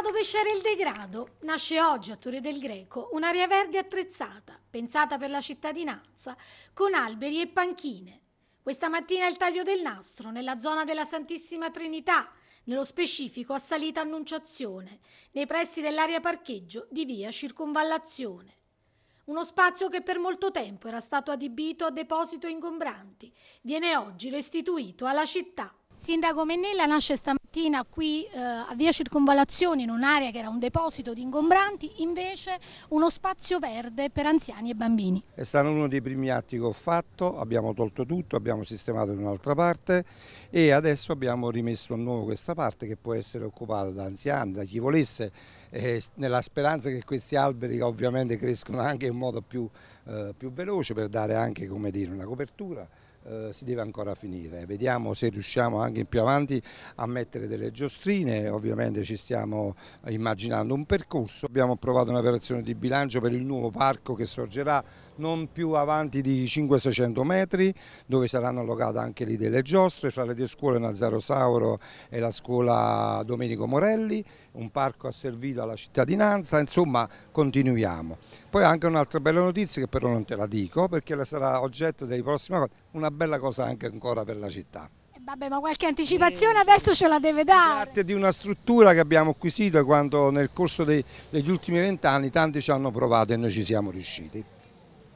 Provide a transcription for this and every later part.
dove c'era il degrado, nasce oggi a Torre del Greco un'area verde attrezzata, pensata per la cittadinanza, con alberi e panchine. Questa mattina il taglio del nastro nella zona della Santissima Trinità, nello specifico a Salita Annunciazione, nei pressi dell'area parcheggio di via Circonvallazione. Uno spazio che per molto tempo era stato adibito a deposito ingombranti, viene oggi restituito alla città. Sindaco Mennella nasce stamattina mattina qui eh, a via Circonvalazione, in un'area che era un deposito di ingombranti, invece uno spazio verde per anziani e bambini. È stato uno dei primi atti che ho fatto, abbiamo tolto tutto, abbiamo sistemato in un'altra parte e adesso abbiamo rimesso a nuovo questa parte che può essere occupata da anziani, da chi volesse, eh, nella speranza che questi alberi ovviamente crescono anche in modo più, eh, più veloce per dare anche dire, una copertura eh, si deve ancora finire. Vediamo se riusciamo anche più avanti a mettere delle giostrine, ovviamente ci stiamo immaginando un percorso. Abbiamo approvato una variazione di bilancio per il nuovo parco che sorgerà non più avanti di 500-600 metri, dove saranno allogate anche lì delle giostre, fra le due scuole Nazaro Sauro e la scuola Domenico Morelli, un parco asservito alla cittadinanza, insomma continuiamo. Poi anche un'altra bella notizia che però non te la dico perché sarà oggetto dei prossimi una bella cosa anche ancora per la città. Eh, vabbè, ma qualche anticipazione adesso ce la deve dare. Parte di una struttura che abbiamo acquisito quando nel corso dei, degli ultimi vent'anni tanti ci hanno provato e noi ci siamo riusciti.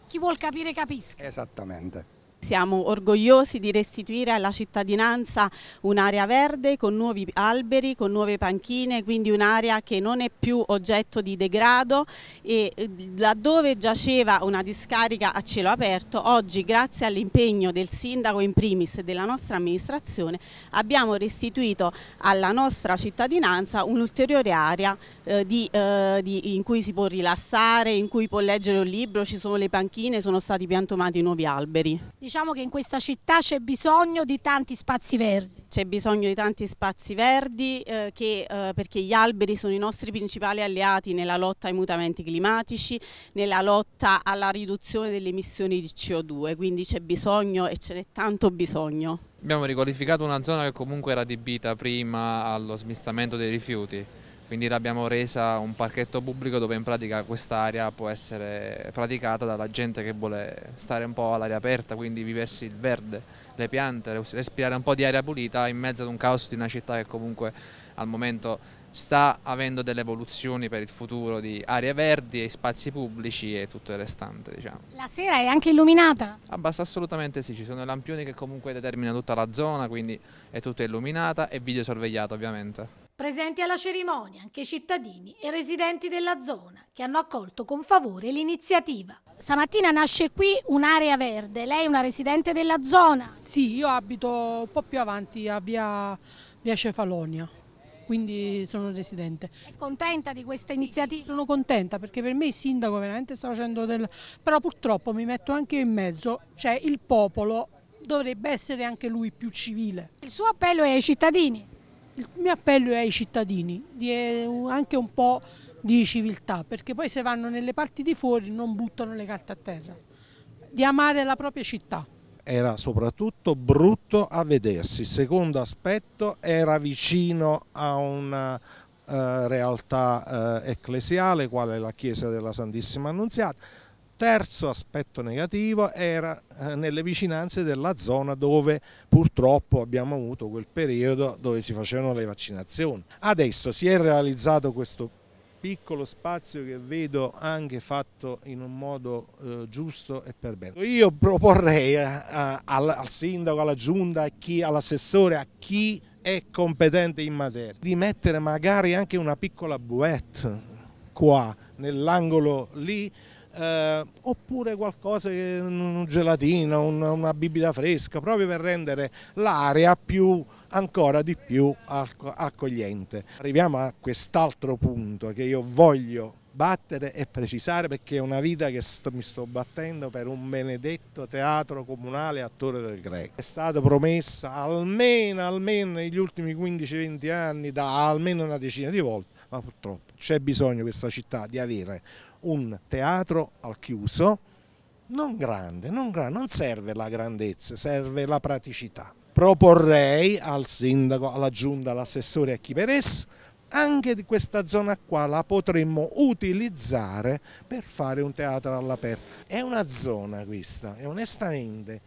Chi vuol capire capisca. Esattamente. Siamo orgogliosi di restituire alla cittadinanza un'area verde con nuovi alberi, con nuove panchine, quindi un'area che non è più oggetto di degrado e eh, laddove giaceva una discarica a cielo aperto, oggi grazie all'impegno del sindaco in primis e della nostra amministrazione abbiamo restituito alla nostra cittadinanza un'ulteriore area eh, di, eh, di, in cui si può rilassare, in cui può leggere un libro, ci sono le panchine, sono stati piantomati nuovi alberi diciamo che in questa città c'è bisogno di tanti spazi verdi. C'è bisogno di tanti spazi verdi eh, che, eh, perché gli alberi sono i nostri principali alleati nella lotta ai mutamenti climatici, nella lotta alla riduzione delle emissioni di CO2, quindi c'è bisogno e ce n'è tanto bisogno. Abbiamo riqualificato una zona che comunque era adibita prima allo smistamento dei rifiuti quindi l'abbiamo resa un parchetto pubblico dove in pratica quest'area può essere praticata dalla gente che vuole stare un po' all'aria aperta, quindi viversi il verde, le piante, respirare un po' di aria pulita in mezzo ad un caos di una città che comunque al momento sta avendo delle evoluzioni per il futuro di aree verdi e spazi pubblici e tutto il restante. Diciamo. La sera è anche illuminata? Abbassa assolutamente sì, ci sono i lampioni che comunque determinano tutta la zona, quindi è tutta illuminata e video videosorvegliata ovviamente. Presenti alla cerimonia anche i cittadini e residenti della zona che hanno accolto con favore l'iniziativa. Stamattina nasce qui un'area verde, lei è una residente della zona? Sì, io abito un po' più avanti a via, via Cefalonia, quindi sono residente. È contenta di questa iniziativa? Sì, sono contenta perché per me il sindaco veramente sta facendo del... però purtroppo mi metto anche in mezzo, cioè il popolo dovrebbe essere anche lui più civile. Il suo appello è ai cittadini? Il mio appello è ai cittadini, eh, anche un po' di civiltà, perché poi se vanno nelle parti di fuori non buttano le carte a terra, di amare la propria città. Era soprattutto brutto a vedersi, il secondo aspetto era vicino a una eh, realtà eh, ecclesiale, quale la chiesa della Santissima Annunziata, terzo aspetto negativo era eh, nelle vicinanze della zona dove purtroppo abbiamo avuto quel periodo dove si facevano le vaccinazioni. Adesso si è realizzato questo piccolo spazio che vedo anche fatto in un modo eh, giusto e per bene. Io proporrei eh, a, a, al, sindaco, alla giunta, all'assessore, a chi è competente in materia, di mettere magari anche una piccola buette qua nell'angolo lì eh, oppure qualcosa, un gelatino, una, una bibita fresca, proprio per rendere l'area più ancora di più accogliente. Arriviamo a quest'altro punto che io voglio battere e precisare perché è una vita che sto, mi sto battendo per un benedetto teatro comunale attore del greco. È stata promessa almeno, almeno negli ultimi 15-20 anni da almeno una decina di volte, ma purtroppo c'è bisogno in questa città di avere un teatro al chiuso, non grande, non grande, non serve la grandezza, serve la praticità. Proporrei al sindaco, alla giunta, all'assessore e a chi per esso anche di questa zona qua la potremmo utilizzare per fare un teatro all'aperto. È una zona questa e onestamente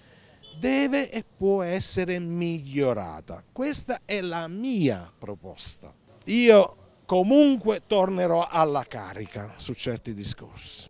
deve e può essere migliorata. Questa è la mia proposta. Io comunque tornerò alla carica su certi discorsi.